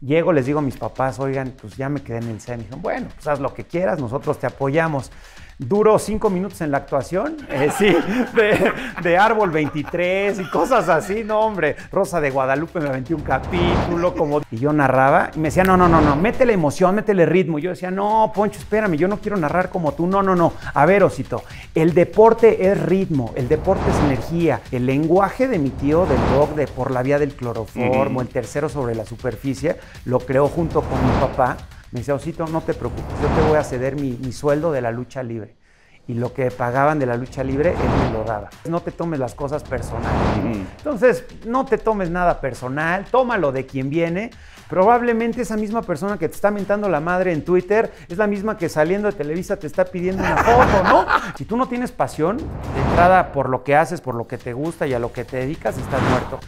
Llego, les digo a mis papás, oigan, pues ya me quedé en el CEM. Dijeron, bueno, pues haz lo que quieras, nosotros te apoyamos. Duró cinco minutos en la actuación, eh, sí, de, Árbol 23 y cosas así, no hombre. Rosa de Guadalupe me aventé un capítulo como... Y yo narraba y me decía, no, no, no, no, métele emoción, métele ritmo. Y yo decía, no, Poncho, espérame, yo no quiero narrar como tú, no, no, no. A ver, Osito, el deporte es ritmo, el deporte es energía. El lenguaje de mi tío del rock de Por la Vía del Cloroformo, el tercero sobre la superficie, lo creó junto con mi papá me decía, Osito, no te preocupes, yo te voy a ceder mi, mi sueldo de la lucha libre y lo que pagaban de la lucha libre, él me lo daba. No te tomes las cosas personales. Entonces, no te tomes nada personal, tómalo de quien viene. Probablemente esa misma persona que te está mentando la madre en Twitter es la misma que saliendo de Televisa te está pidiendo una foto, ¿no? Si tú no tienes pasión de entrada por lo que haces, por lo que te gusta y a lo que te dedicas, estás muerto.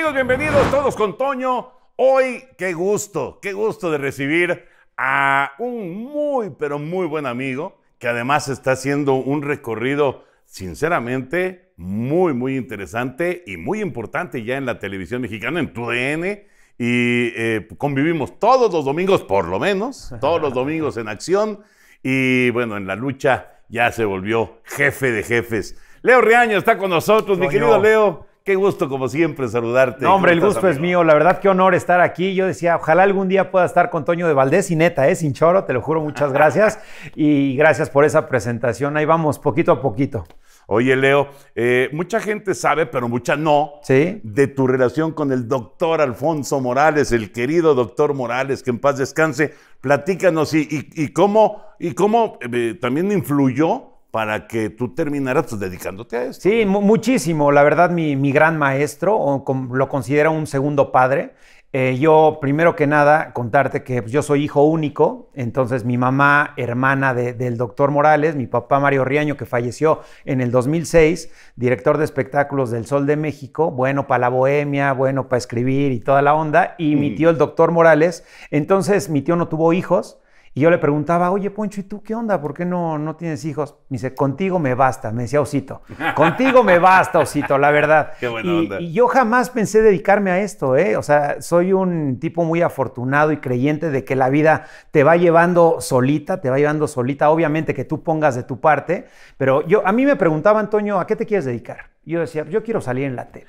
amigos? Bienvenidos todos con Toño. Hoy, qué gusto, qué gusto de recibir a un muy, pero muy buen amigo que además está haciendo un recorrido, sinceramente, muy, muy interesante y muy importante ya en la televisión mexicana, en TUDN. Y eh, convivimos todos los domingos, por lo menos, todos los domingos en acción. Y bueno, en la lucha ya se volvió jefe de jefes. Leo Riaño está con nosotros, mi querido Leo. Qué gusto, como siempre, saludarte. No, hombre, el gusto es mío. La verdad, qué honor estar aquí. Yo decía, ojalá algún día pueda estar con Toño de Valdés y neta, ¿eh? sin choro, te lo juro, muchas gracias. y gracias por esa presentación. Ahí vamos, poquito a poquito. Oye, Leo, eh, mucha gente sabe, pero mucha no, ¿Sí? de tu relación con el doctor Alfonso Morales, el querido doctor Morales, que en paz descanse. Platícanos y, cómo, y cómo eh, también influyó para que tú terminaras pues, dedicándote a esto. Sí, muchísimo. La verdad, mi, gran maestro, lo considera un segundo padre. Eh, yo, primero que nada, contarte que pues, yo soy hijo único, entonces mi mamá, hermana del doctor Morales, mi papá Mario Riaño, que falleció en el 2006, director de espectáculos del Sol de México, bueno para la bohemia, bueno para escribir y toda la onda, y mi mm. tío el doctor Morales. Entonces mi tío no tuvo hijos, y yo le preguntaba, oye Poncho, ¿y tú qué onda? ¿Por qué no, no tienes hijos? Me dice, contigo me basta, me decía Osito. Contigo me basta, Osito, la verdad. Qué buena onda. y yo jamás pensé dedicarme a esto, ¿eh? O sea, soy un tipo muy afortunado y creyente de que la vida te va llevando solita, te va llevando solita. Obviamente que tú pongas de tu parte, pero yo, a mí me preguntaba, Antonio, ¿a qué te quieres dedicar? yo decía, yo quiero salir en la tele.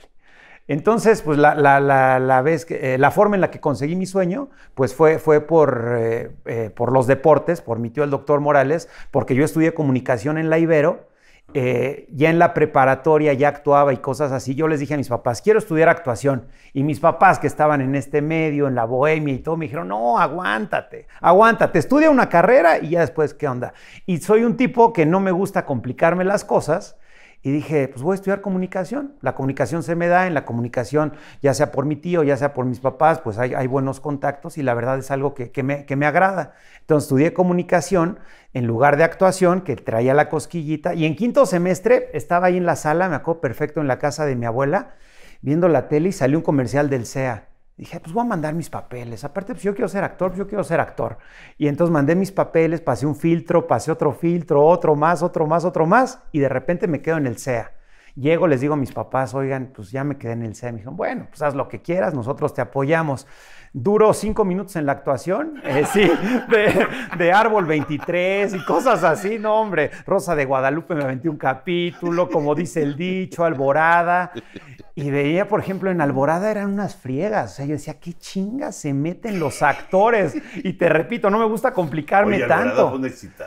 Entonces, pues eh, la, forma en la que conseguí mi sueño, pues fue, eh, eh, por, los deportes, por mi tío el doctor Morales, porque yo estudié comunicación en la Ibero, ya en la preparatoria ya actuaba y cosas así, yo les dije a mis papás, quiero estudiar actuación. Y mis papás que estaban en este medio, en la bohemia y todo, me dijeron, no, aguántate, aguántate, estudia una carrera y ya después, ¿qué onda? Y soy un tipo que no me gusta complicarme las cosas. Y dije, pues voy a estudiar comunicación. La comunicación se me da, en la comunicación, ya sea por mi tío, ya sea por mis papás, pues hay, buenos contactos y la verdad es algo que, que, me, que me agrada. Entonces estudié comunicación en lugar de actuación, que traía la cosquillita. Y en quinto semestre estaba ahí en la sala, me acuerdo perfecto, en la casa de mi abuela, viendo la tele y salió un comercial del SEA dije, pues voy a mandar mis papeles. Aparte, pues yo quiero ser actor, pues, yo quiero ser actor. Y entonces mandé mis papeles, pasé un filtro, pasé otro filtro, otro más, otro más, otro más, y de repente me quedo en el SEA. Llego, les digo a mis papás, oigan, pues ya me quedé en el SEA. Me dijeron, bueno, pues haz lo que quieras, nosotros te apoyamos. Duro cinco minutos en la actuación, eh, sí, de, Árbol 23 y cosas así, no hombre. Rosa de Guadalupe me aventé un capítulo, como dice el dicho, Alborada. Y veía, por ejemplo, en Alborada eran unas friegas. O sea, yo decía, ¿qué chingas se meten los actores? Y te repito, no me gusta complicarme tanto.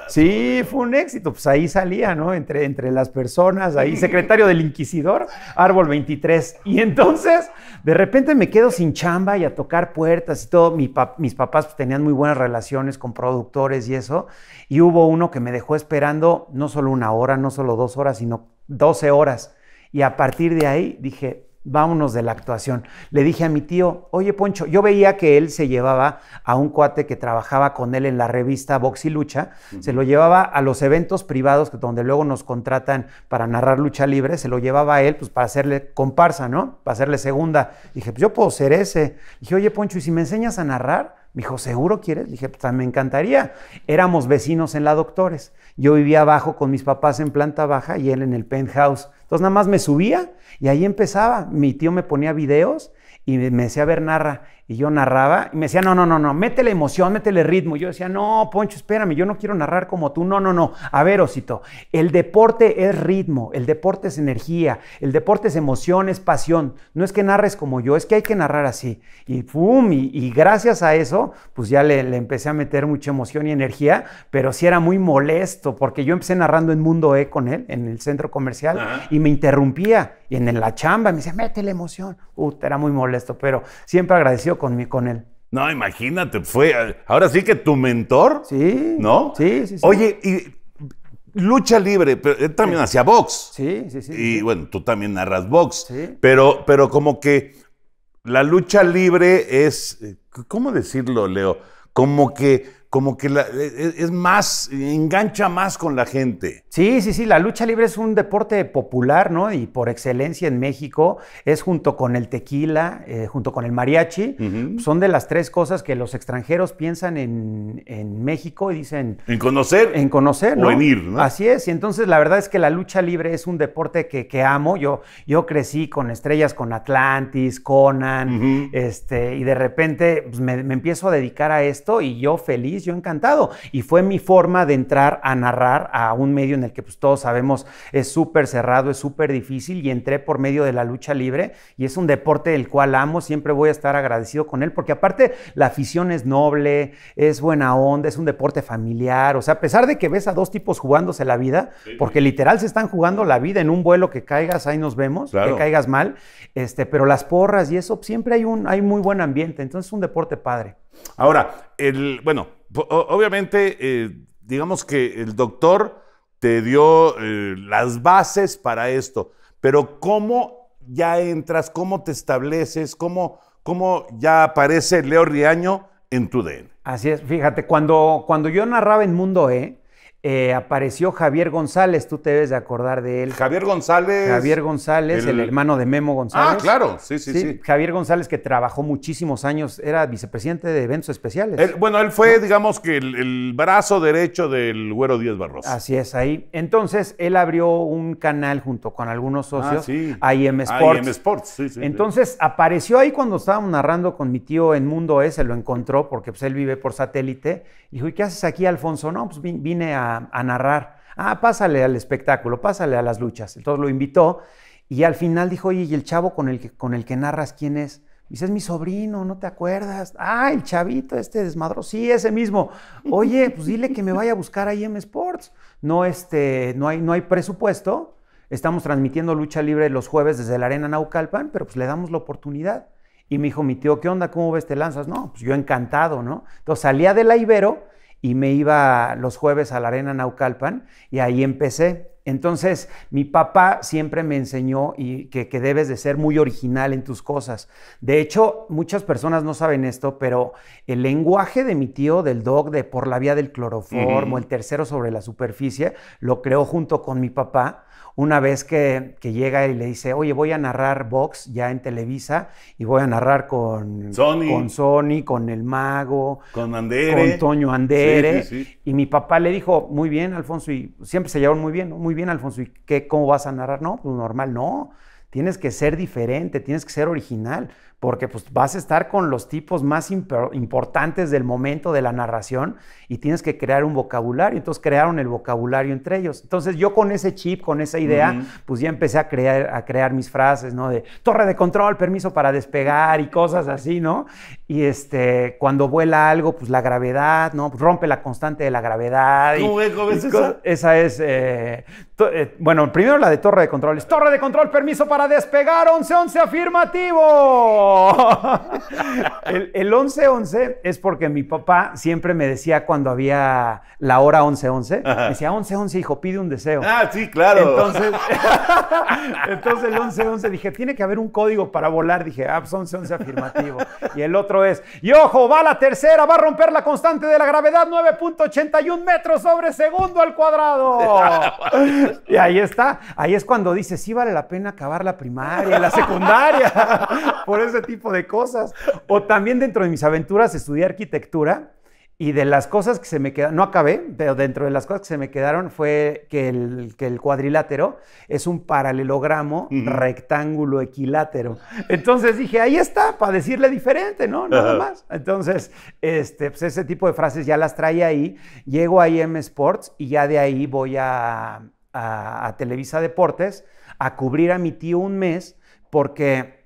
Sí, fue un éxito. Pues ahí salía, ¿no? Entre, entre las personas, ahí, secretario del Inquisidor, Árbol 23. Y entonces, de repente me quedo sin chamba y a tocar puertas y todo. mis papás pues, tenían muy buenas relaciones con productores y eso. Y hubo uno que me dejó esperando no solo una hora, no solo dos horas, sino 12 horas. Y a partir de ahí dije, vámonos de la actuación. Le dije a mi tío, oye Poncho, yo veía que él se llevaba a un cuate que trabajaba con él en la revista Box y Lucha, se lo llevaba a los eventos privados donde luego nos contratan para narrar lucha libre, se lo llevaba a él pues para hacerle comparsa, ¿no? Para hacerle segunda. Dije, pues yo puedo ser ese. Dije, oye Poncho, ¿y si me enseñas a narrar? Me dijo, ¿seguro quieres? dije, pues me encantaría. Éramos vecinos en la Doctores. Yo vivía abajo con mis papás en planta baja y él en el penthouse. Entonces nada más me subía y ahí empezaba. Mi tío me ponía videos y me decía, a narra, y yo narraba, y me decía, no, no, no, no, métele emoción, métele ritmo. yo decía, no, Poncho, espérame, yo no quiero narrar como tú, no, no, no. A ver, Osito, el deporte es ritmo, el deporte es energía, el deporte es emoción, es pasión. No es que narres como yo, es que hay que narrar así. Y pum, y, gracias a eso, pues ya le, empecé a meter mucha emoción y energía, pero sí era muy molesto, porque yo empecé narrando en Mundo E con él, en el centro comercial, y me interrumpía. Y en la chamba me decía, métele emoción. Uy, era muy molesto, pero siempre agradecido con, él. No, imagínate, fue. Ahora sí que tu mentor. Sí. ¿No? Sí, sí, sí. Oye, y lucha libre, pero él también hacía box. Sí, sí, sí. Y bueno, tú también narras box. Sí. Pero, pero como que la lucha libre es. ¿Cómo decirlo, Leo? Como que como que la, e, e, es más, engancha más con la gente. Sí, sí, sí, la lucha libre es un deporte popular, ¿no? Y por excelencia en México, es junto con el tequila, eh, junto con el mariachi, son de las tres cosas que los extranjeros piensan en, México y dicen... En conocer. En conocer, ¿no? O en ir, ¿no? Así es, y entonces la verdad es que la lucha libre es un deporte que, amo, yo, yo crecí con estrellas, con Atlantis, Conan, este, y de repente pues, me empiezo a dedicar a esto y yo feliz yo encantado. Y fue mi forma de entrar a narrar a un medio en el que pues todos sabemos es súper cerrado, es súper difícil y entré por medio de la lucha libre y es un deporte del cual amo, siempre voy a estar agradecido con él porque aparte la afición es noble, es buena onda, es un deporte familiar, o sea, a pesar de que ves a dos tipos jugándose la vida, porque literal se están jugando la vida en un vuelo que caigas, ahí nos vemos, que caigas mal, este, pero las porras y eso, siempre hay un hay muy buen ambiente, entonces es un deporte padre. Ahora, el, bueno, obviamente, eh, digamos que el doctor te dio eh, las bases para esto, pero ¿cómo ya entras? ¿Cómo te estableces? ¿Cómo, ya aparece Leo Riaño en tu DN? Así es, fíjate, cuando, cuando yo narraba en Mundo E, eh, apareció Javier González, tú te debes de acordar de él. Javier González. Javier González, el, hermano de Memo González. Ah, claro, sí, sí, sí, Javier González que trabajó muchísimos años, era vicepresidente de eventos especiales. bueno, él fue, digamos que el, brazo derecho del Güero Díaz Barroso. Así es, ahí. Entonces, él abrió un canal junto con algunos ah, socios, ah, sí. IM Sports. IM Sports, sí, sí. Entonces, apareció ahí cuando estábamos narrando con mi tío en Mundo E, se lo encontró porque pues, él vive por satélite. Y dijo, ¿y qué haces aquí, Alfonso? No, pues vine a a, narrar. Ah, pásale al espectáculo, pásale a las luchas. Entonces lo invitó y al final dijo, oye, ¿y el chavo con el que, con el que narras quién es? Dice, es mi sobrino, ¿no te acuerdas? Ah, el chavito este desmadro. Sí, ese mismo. Oye, pues dile que me vaya a buscar ahí en Sports. No, este, no, hay, no hay presupuesto. Estamos transmitiendo lucha libre los jueves desde la Arena Naucalpan, pero pues le damos la oportunidad. Y me dijo mi tío, ¿qué onda? ¿Cómo ves? ¿Te lanzas? No, pues yo encantado, ¿no? Entonces salía de la Ibero y me iba los jueves a la Arena Naucalpan y ahí empecé. Entonces, mi papá siempre me enseñó y que, debes de ser muy original en tus cosas. De hecho, muchas personas no saben esto, pero el lenguaje de mi tío, del dog, de por la vía del cloroformo, el tercero sobre la superficie, lo creó junto con mi papá. Una vez que, llega y le dice, oye, voy a narrar Vox ya en Televisa y voy a narrar con Sony, con, con El Mago, con Andere, con Toño Andere. Y mi papá le dijo, muy bien, Alfonso, y siempre se llevaron muy bien, muy bien, Alfonso, ¿y qué, cómo vas a narrar? No, pues normal, no. Tienes que ser diferente, tienes que ser original porque pues, vas a estar con los tipos más importantes del momento de la narración y tienes que crear un vocabulario. Entonces crearon el vocabulario entre ellos. Entonces yo con ese chip, con esa idea, pues ya empecé a crear, a crear mis frases, ¿no? De torre de control, permiso para despegar y cosas así, ¿no? Y este, cuando vuela algo, pues la gravedad, ¿no? rompe la constante de la gravedad. ¿Cómo, esa? es, eh, eh, bueno, primero la de torre de control. Es torre de control, permiso para despegar, 11-11 afirmativo. El 11-11 es porque mi papá siempre me decía cuando había la hora 11-11, decía 11-11, hijo, pide un deseo. Ah, sí, claro. Entonces, entonces el 11-11 dije, tiene que haber un código para volar. Dije, ah, 11 pues afirmativo. Y el otro es, y ojo, va la tercera, va a romper la constante de la gravedad 9.81 metros sobre segundo al cuadrado. y ahí está, ahí es cuando dice, sí vale la pena acabar la primaria, la secundaria. Por ese tipo de cosas. O también dentro de mis aventuras estudié arquitectura y de las cosas que se me quedaron, no acabé, pero dentro de las cosas que se me quedaron fue que el, el cuadrilátero es un paralelogramo rectángulo equilátero. Entonces dije, ahí está, para decirle diferente, ¿no? Nada más. Entonces, este, pues, ese tipo de frases ya las trae ahí. Llego a IM Sports y ya de ahí voy a, a Televisa Deportes a cubrir a mi tío un mes porque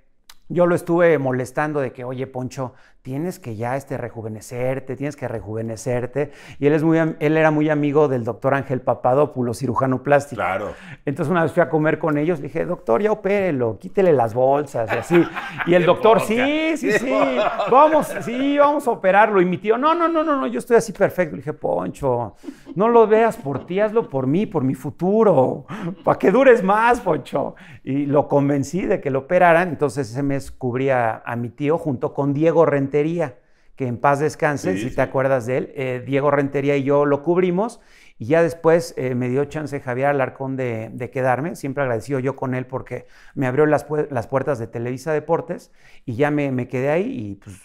yo lo estuve molestando de que, oye, Poncho, tienes que ya este, rejuvenecerte, tienes que rejuvenecerte. Y él, es muy, él era muy amigo del doctor Ángel Papadopoulos, cirujano plástico. Claro. Entonces una vez fui a comer con ellos, dije, doctor, ya opérelo, quítele las bolsas y así. Y el doctor, sí, sí, sí, vamos, sí, vamos a operarlo. Y mi tío, no, no, no, no, no, yo estoy así perfecto. Le dije, Poncho, no lo veas por ti, hazlo por mí, por mi futuro, para que dures más, Poncho. Y lo convencí de que lo operaran. Entonces ese mes cubría a mi tío junto con Diego Rente Rentería, que en paz descanse, si te acuerdas de él. Eh, Diego Rentería y yo lo cubrimos y ya después eh, me dio chance Javier Alarcón de, quedarme, siempre agradecido yo con él porque me abrió las, puertas de Televisa Deportes y ya me, quedé ahí y pues,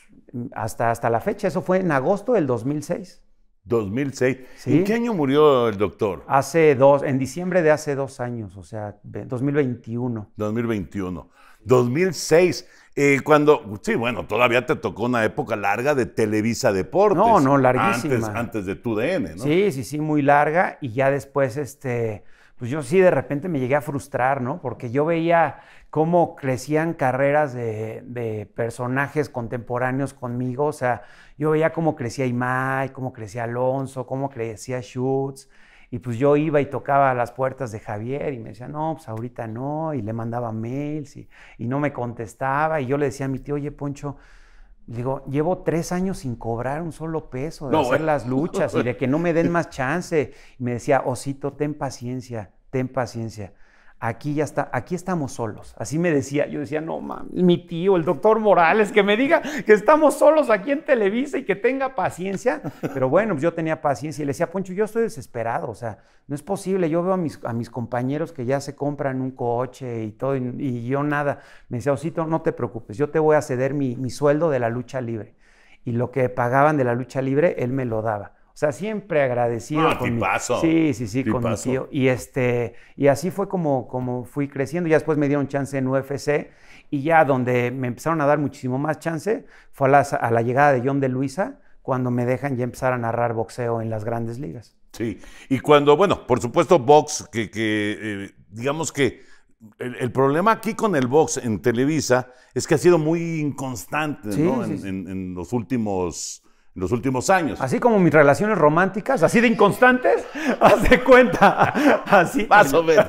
hasta, hasta la fecha, eso fue en agosto del 2006. 2006. ¿En qué año murió el doctor? Hace dos, en diciembre de hace dos años, o sea, 2021. 2021. 2006. Eh, cuando, sí, bueno, todavía te tocó una época larga de Televisa Deportes. No, no, larguísima. Antes, antes de DN, ¿no? Sí, sí, sí, muy larga. Y ya después, este, pues yo sí de repente me llegué a frustrar, ¿no? Porque yo veía cómo crecían carreras de, de personajes contemporáneos conmigo. O sea, yo veía cómo crecía Imai, cómo crecía Alonso, cómo crecía Schutz. Y pues yo iba y tocaba las puertas de Javier y me decía, no, pues ahorita no, y le mandaba mails y, y no me contestaba. Y yo le decía a mi tío, oye, Poncho, digo, llevo tres años sin cobrar un solo peso de hacer eh. las luchas y de que no me den más chance. Y me decía, Osito, ten paciencia, ten paciencia aquí ya está, aquí estamos solos. Así me decía, yo decía, no mames, mi tío, el doctor Morales, que me diga que estamos solos aquí en Televisa y que tenga paciencia. Pero bueno, pues yo tenía paciencia y le decía, Poncho, yo estoy desesperado, o sea, no es posible, yo veo a mis, compañeros que ya se compran un coche y todo, y, yo nada. Me decía, Osito, no te preocupes, yo te voy a ceder mi sueldo de la lucha libre. Y lo que pagaban de la lucha libre, él me lo daba. O sea, siempre agradecido ah, con mi, Sí, sí, sí, con mi tío. Y este y así fue como como fui creciendo. Ya después me dieron chance en UFC y ya donde me empezaron a dar muchísimo más chance fue a la, llegada de John de Luisa cuando me dejan ya empezar a narrar boxeo en las grandes ligas. Sí, y cuando, bueno, por supuesto, box, que, eh, digamos que el, problema aquí con el box en Televisa es que ha sido muy inconstante ¿no? en, los últimos los últimos años. Así como mis relaciones románticas, así de inconstantes, hace cuenta. Así. Más o menos.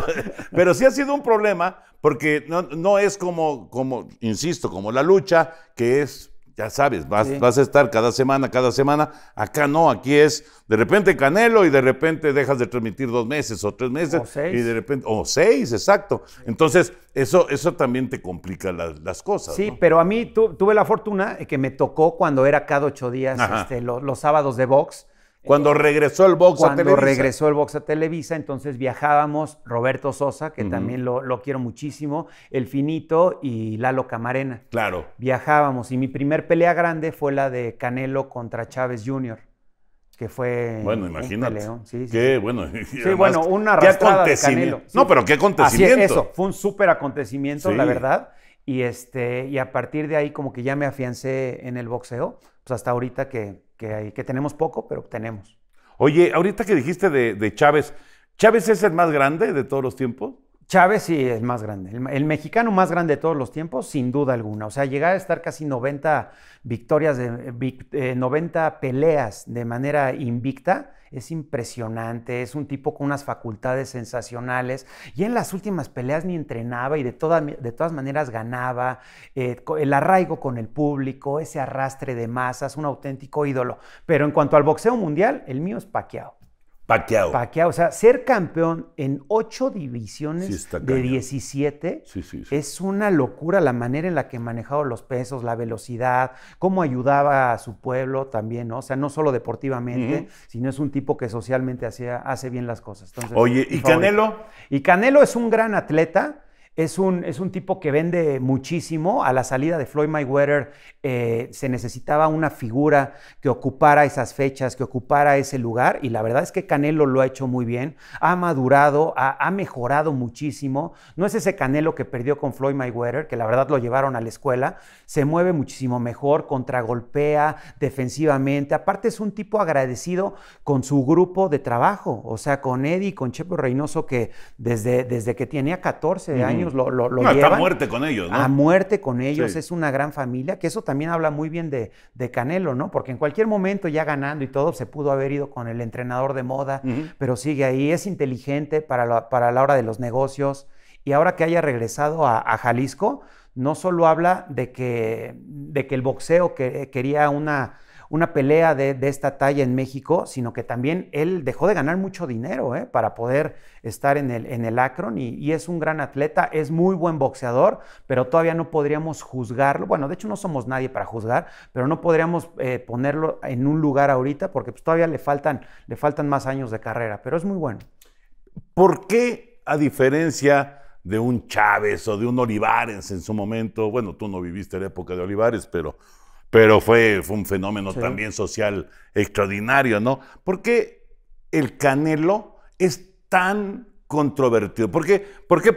Pero sí ha sido un problema porque no, no es como, como, insisto, como la lucha, que es ya sabes, vas, vas, a estar cada semana, cada semana. Acá no, aquí es de repente Canelo y de repente dejas de transmitir dos meses o tres meses. O seis. Y de repente, o seis, exacto. Entonces, eso, eso también te complica las cosas. Sí, pero a mí tuve la fortuna que me tocó cuando era cada ocho días este, los sábados de box cuando eh, regresó el box Cuando a Televisa. regresó el box a Televisa, entonces viajábamos Roberto Sosa, que también lo, quiero muchísimo, El Finito y Lalo Camarena. Claro. Viajábamos y mi primer pelea grande fue la de Canelo contra Chávez Jr. Que fue. Bueno, imagínate. Un sí, qué bueno. Sí, bueno, una ¿Qué acontecimiento? Canelo. No, pero qué acontecimiento. Así, eso, fue un súper acontecimiento, la verdad. Y, este, y a partir de ahí, como que ya me afiancé en el boxeo. Pues hasta ahorita que que, hay, que tenemos poco, pero tenemos. Oye, ahorita que dijiste de Chávez, ¿Chávez es el más grande de todos los tiempos? Chávez sí es más grande, el, mexicano más grande de todos los tiempos, sin duda alguna. O sea, llegar a estar casi 90 victorias, de, 90 eh, eh, peleas de manera invicta, es impresionante, es un tipo con unas facultades sensacionales. Y en las últimas peleas ni entrenaba y de, de todas maneras ganaba. Eh, el arraigo con el público, ese arrastre de masas, un auténtico ídolo. Pero en cuanto al boxeo mundial, el mío es paqueado. Paqueado. Paqueado. O sea, ser campeón en ocho divisiones de 17 es una locura la manera en la que manejaba los pesos, la velocidad, cómo ayudaba a su pueblo también, O sea, no solo deportivamente, sino es un tipo que socialmente hacía, hace bien las cosas. Entonces, Oye, ¿y Canelo? Y Canelo es un gran atleta. Es un, es un tipo que vende muchísimo. A la salida de Floyd Mayweather eh, se necesitaba una figura que ocupara esas fechas, que ocupara ese lugar. Y la verdad es que Canelo lo ha hecho muy bien. Ha madurado, ha, mejorado muchísimo. No es ese Canelo que perdió con Floyd Mayweather, que la verdad lo llevaron a la escuela. Se mueve muchísimo mejor, contragolpea defensivamente. Aparte es un tipo agradecido con su grupo de trabajo. O sea, con Eddie, con Chepo Reynoso, que desde, desde que tenía 14 años lo, a muerte con ellos, ¿no? A muerte con ellos, es una gran familia, que eso también habla muy bien de, de, Canelo, ¿no? Porque en cualquier momento, ya ganando y todo, se pudo haber ido con el entrenador de moda, pero sigue ahí, es inteligente para la, para la hora de los negocios. Y ahora que haya regresado a, Jalisco, no solo habla de que, de que el boxeo que, quería una una pelea de, esta talla en México, sino que también él dejó de ganar mucho dinero ¿eh? para poder estar en el, en el Akron y, es un gran atleta, es muy buen boxeador, pero todavía no podríamos juzgarlo. Bueno, de hecho no somos nadie para juzgar, pero no podríamos eh, ponerlo en un lugar ahorita porque pues, todavía le faltan, le faltan más años de carrera, pero es muy bueno. ¿Por qué, a diferencia de un Chávez o de un Olivares en su momento, bueno, tú no viviste la época de Olivares, pero pero fue, fue un fenómeno también social extraordinario, ¿no? ¿Por qué el Canelo es tan controvertido? ¿Por qué,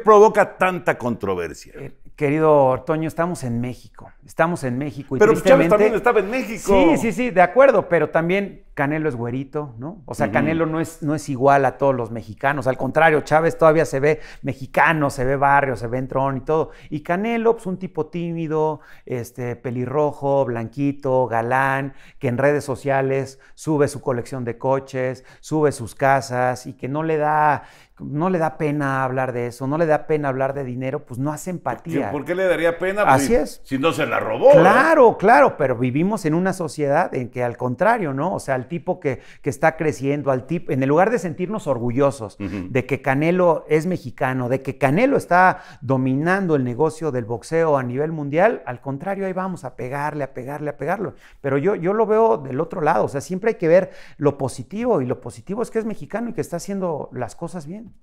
provoca tanta controversia? Eh, querido Ortoño, estamos en México. Estamos en México. pero Chávez también estaba en México. Sí, sí, sí, de acuerdo, pero también Canelo es güerito, ¿no? O sea, Canelo no es, no es igual a todos los mexicanos. Al contrario, Chávez todavía se ve mexicano, se ve barrio, se ve entrón y todo. Y Canelo, pues un tipo tímido, este, pelirrojo, blanquito, galán, que en redes sociales sube su colección de coches, sube sus casas y que no le da, no le da pena hablar de eso, no le da pena hablar de dinero, pues no hace empatía. ¿Por qué le daría pena? Pues, Así es. Si no se la robó. Claro, claro, pero vivimos en una sociedad en que al contrario, ¿no? O sea, el tipo que, está creciendo, al tipo, en el lugar de sentirnos orgullosos de que Canelo es mexicano, de que Canelo está dominando el negocio del boxeo a nivel mundial, al contrario, ahí vamos a pegarle, a pegarle, a pegarlo. Pero yo, yo lo veo del otro lado, o sea, siempre hay que ver lo positivo y lo positivo es que es mexicano y que está haciendo las cosas bien.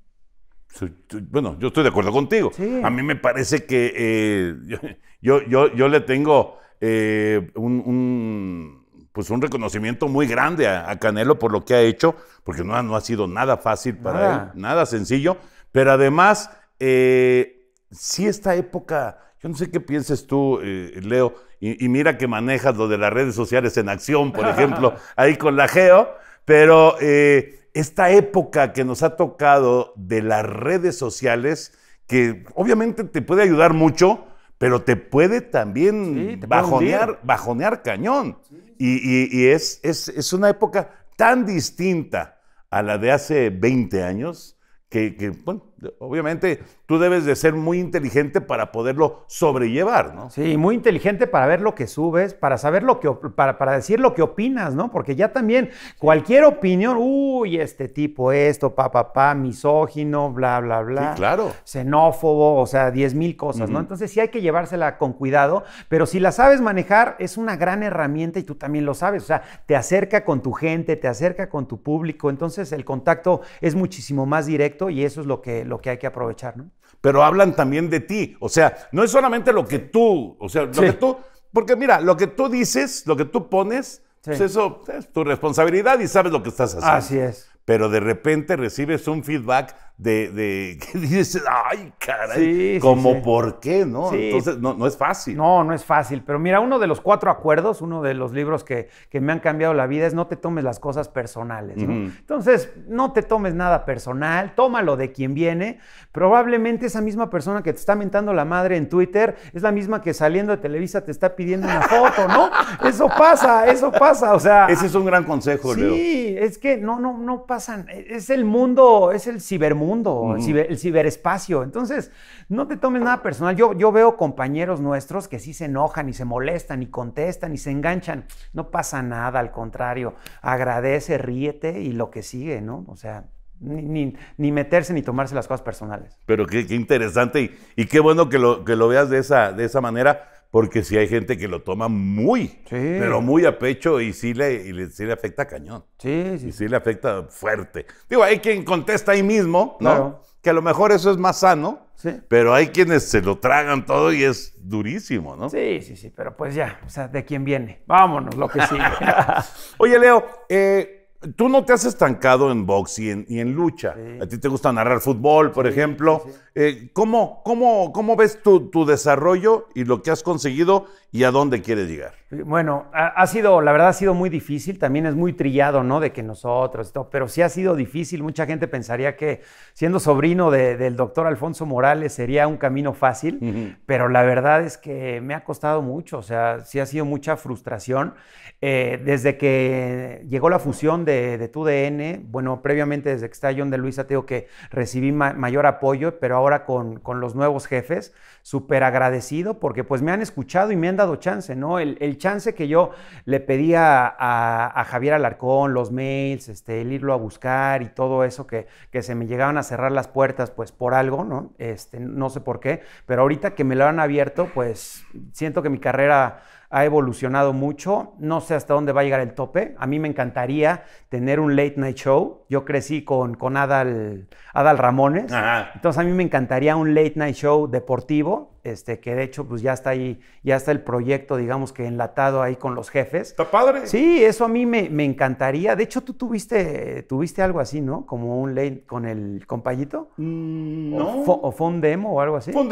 Bueno, yo estoy de acuerdo contigo. A mí me parece que eh, yo, yo, yo, le tengo eh, un pues un reconocimiento muy grande a, Canelo por lo que ha hecho, porque no, no ha sido nada fácil para él, nada sencillo, pero además, eh, si esta época, yo no sé qué pienses tú, eh, Leo, y, mira que manejas lo de las redes sociales en acción, por ejemplo, ahí con la Geo, pero eh, esta época que nos ha tocado de las redes sociales, que obviamente te puede ayudar mucho, pero te puede también bajonear, bajonear cañón. Sí. Y, y, y es, es, es, una época tan distinta a la de hace 20 años que, que bueno, obviamente tú debes de ser muy inteligente para poderlo sobrellevar, ¿no? Sí, muy inteligente para ver lo que subes, para saber lo que, para, para decir lo que opinas, ¿no? Porque ya también cualquier opinión, uy, este tipo, esto, papá, pa, pa, misógino, bla, bla, bla. Sí, claro. Xenófobo, o sea, diez mil cosas, ¿no? Entonces sí hay que llevársela con cuidado, pero si la sabes manejar, es una gran herramienta y tú también lo sabes, o sea, te acerca con tu gente, te acerca con tu público, entonces el contacto es muchísimo más directo y eso es lo que, lo que hay que aprovechar, ¿no? Pero hablan también de ti, o sea, no es solamente lo que tú, o sea, lo que tú, porque mira, lo que tú dices, lo que tú pones, pues eso es tu responsabilidad y sabes lo que estás haciendo. Así es. Pero de repente recibes un feedback de, de que dices, ay, caray, como por qué, ¿no? Entonces, no, es fácil. No, no es fácil. Pero mira, uno de los cuatro acuerdos, uno de los libros que, me han cambiado la vida es no te tomes las cosas personales, Entonces, no te tomes nada personal, tómalo de quien viene. Probablemente esa misma persona que te está mentando la madre en Twitter es la misma que saliendo de Televisa te está pidiendo una foto, ¿no? Eso pasa, eso pasa, o sea... Ese es un gran consejo, sí, Sí, es que no, no, no pasan, e, es el mundo, es el cibermundo mundo, el, ciberespacio. Entonces, no te tomes nada personal. Yo, yo veo compañeros nuestros que sí se enojan y se molestan y contestan y se enganchan. No pasa nada, al contrario. Agradece, ríete y lo que sigue, ¿no? O sea, ni, meterse ni tomarse las cosas personales. Pero qué, interesante y, qué bueno que lo, que lo veas de esa, de esa manera, porque sí hay gente que lo toma muy, pero muy a pecho y sí le, afecta cañón. Sí, sí. Y sí le afecta fuerte. Digo, hay quien contesta ahí mismo, ¿no? Que a lo mejor eso es más sano, pero hay quienes se lo tragan todo y es durísimo, ¿no? Sí, sí, sí, pero pues ya, o sea, ¿de quién viene? Vámonos, lo que sigue. Oye, Leo, eh, tú no te has estancado en box y en, y en lucha. A ti te gusta narrar fútbol, por ejemplo. Eh, ¿cómo, cómo, ves tu, desarrollo y lo que has conseguido y a dónde quieres llegar? Bueno, ha, sido, la verdad ha sido muy difícil, también es muy trillado, ¿no? De que nosotros, pero sí ha sido difícil. Mucha gente pensaría que siendo sobrino del doctor Alfonso Morales sería un camino fácil, pero la verdad es que me ha costado mucho, o sea, sí ha sido mucha frustración. Eh, desde que llegó la fusión de, de TUDN, bueno, previamente desde que está John de Luisa, tengo que recibí mayor apoyo, pero ahora ahora con, los nuevos jefes, súper agradecido porque pues me han escuchado y me han dado chance, ¿no? El, chance que yo le pedía a, Javier Alarcón, los mails, este, el irlo a buscar y todo eso que, que se me llegaban a cerrar las puertas pues por algo, ¿no? Este, no sé por qué, pero ahorita que me lo han abierto pues siento que mi carrera ha evolucionado mucho. No sé hasta dónde va a llegar el tope. A mí me encantaría tener un late night show. Yo crecí con, con Adal, Ramones. Entonces a mí me encantaría un late night show deportivo este, que de hecho pues ya está ahí, ya está el proyecto, digamos que enlatado ahí con los jefes. Está padre. Sí, eso a mí me, encantaría. De hecho, tú tuviste, tuviste algo así, ¿no? Como un late con el compañito. Mm, o, fue un demo o algo así. un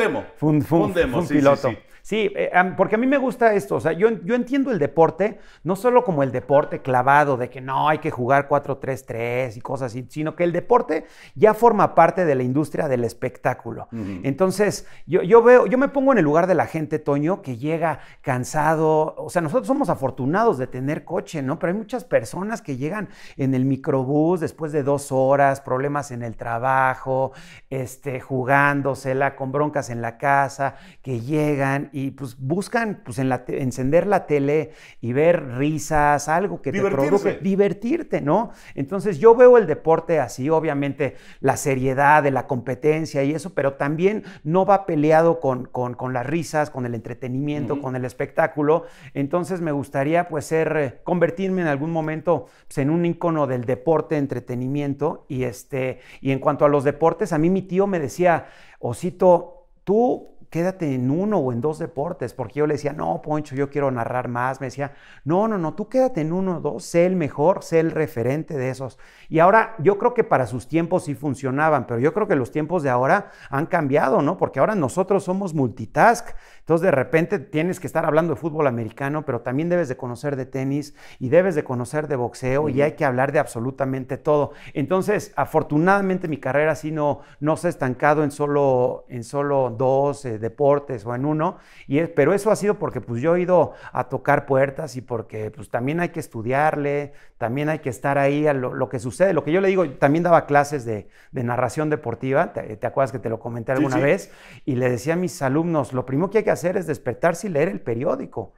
un demo. sí, piloto. Sí, eh, porque a mí me gusta esto. O sea, yo, entiendo el deporte, no solo como el deporte clavado de que no hay que jugar 4-3-3 y cosas así, sino que el deporte ya forma parte de la industria del espectáculo. Entonces, yo, yo, veo, yo me pongo en el lugar de la gente, Toño, que llega cansado. O sea, nosotros somos afortunados de tener coche, ¿no? Pero hay muchas personas que llegan en el microbús después de dos horas, problemas en el trabajo, este, jugándosela, con broncas en la casa, que llegan y pues buscan pues, encender la tele y ver risas, algo que te produce, divertirte, ¿no? Entonces yo veo el deporte así, obviamente la seriedad de la competencia y eso, pero también no va peleado con, con, las risas, con el entretenimiento, con el espectáculo. Entonces me gustaría pues ser, eh, convertirme en algún momento pues, en un ícono del deporte, entretenimiento. Y, este, y en cuanto a los deportes, a mí mi tío me decía, Osito, tú quédate en uno o en dos deportes, porque yo le decía, no, Poncho, yo quiero narrar más. Me decía, no, no, no, tú quédate en uno o dos, sé el mejor, sé el referente de esos. Y ahora yo creo que para sus tiempos sí funcionaban, pero yo creo que los tiempos de ahora han cambiado, ¿no? Porque ahora nosotros somos multitask. Entonces de repente tienes que estar hablando de fútbol americano, pero también debes de conocer de tenis y debes de conocer de boxeo y hay que hablar de absolutamente todo. Entonces, afortunadamente mi carrera sí no, se ha estancado en solo, en solo dos eh, deportes o en uno, y es, pero eso ha sido porque pues yo he ido a tocar puertas y porque pues también hay que estudiarle, también hay que estar ahí a lo, que sucede. Lo que yo le digo, también daba clases de, narración deportiva, ¿Te, acuerdas que te lo comenté alguna vez, y le decía a mis alumnos, lo primero que hay que hacer es despertarse y leer el periódico.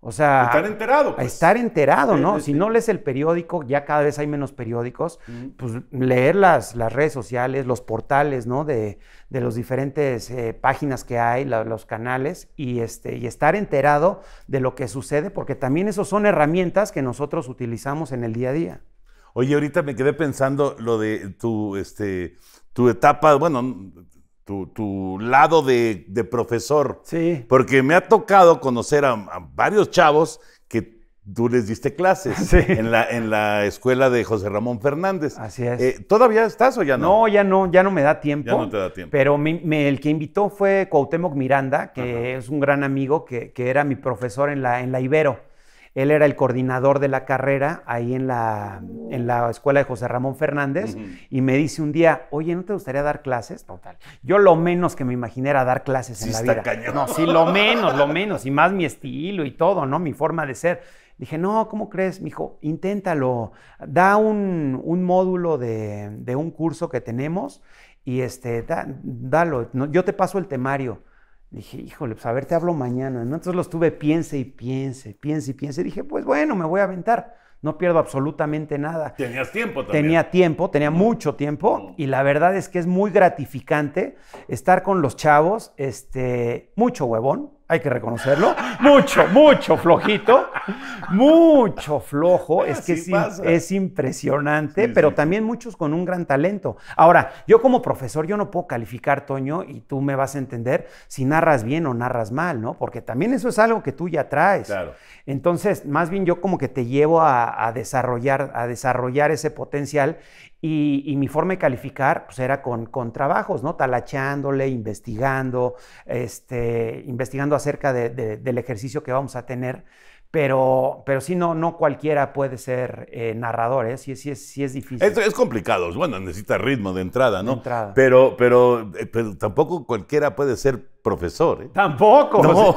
O sea, estar enterado. Pues. Estar enterado, ¿no? Si no lees el periódico, ya cada vez hay menos periódicos, pues leer las, las redes sociales, los portales, ¿no? De, de las diferentes eh, páginas que hay, los canales, y, este, y estar enterado de lo que sucede, porque también esos son herramientas que nosotros utilizamos en el día a día. Oye, ahorita me quedé pensando lo de tu, este, tu etapa, bueno, tu, lado de, profesor. Sí. Porque me ha tocado conocer a, varios chavos que tú les diste clases en, la, en la escuela de José Ramón Fernández. Así es. Eh, ¿Todavía estás o ya no? No, ya no, ya no me da tiempo. Ya no te da tiempo. Pero el que invitó fue Cuauhtémoc Miranda, que es un gran amigo, que, que, era mi profesor en la, en la Ibero. Él era el coordinador de la carrera ahí en la, escuela de José Ramón Fernández y me dice un día, oye, ¿no te gustaría dar clases? Total. Yo lo menos que me imaginé era dar clases en la vida. No, sí, lo menos, lo menos, y más mi estilo y todo, ¿no? Mi forma de ser. Dije, no, ¿cómo crees? Me dijo, inténtalo, da un, módulo de, de, un curso que tenemos y este, da, dalo, yo te paso el temario. Dije, híjole, pues a ver, te hablo mañana. Entonces los tuve, piense y piense, piense y piense. Dije, pues bueno, me voy a aventar. No pierdo absolutamente nada. Tenías tiempo también. Tenía tiempo, tenía mm. mucho tiempo y la verdad es que es muy gratificante estar con los chavos, este, mucho huevón, hay que reconocerlo, mucho, mucho flojito, mucho flojo, es que sí es, impresionante, pero también muchos con un gran talento. Ahora, yo como profesor, yo no puedo calificar, Toño, y tú me vas a entender si narras bien o narras mal, ¿no? Porque también eso es algo que tú ya traes. Claro. Entonces, más bien yo como que te llevo a, desarrollar, a desarrollar ese potencial y, mi forma de calificar pues, era con, con, trabajos, ¿no? Talachándole, investigando, este, investigando acerca del ejercicio que vamos a tener. Pero, pero sí, no, no cualquiera puede ser eh, narrador, ¿eh? si es difícil. Es, es, complicado, bueno, necesita ritmo de entrada, ¿no? pero, eh, pero tampoco cualquiera puede ser profesor. Tampoco. No. no,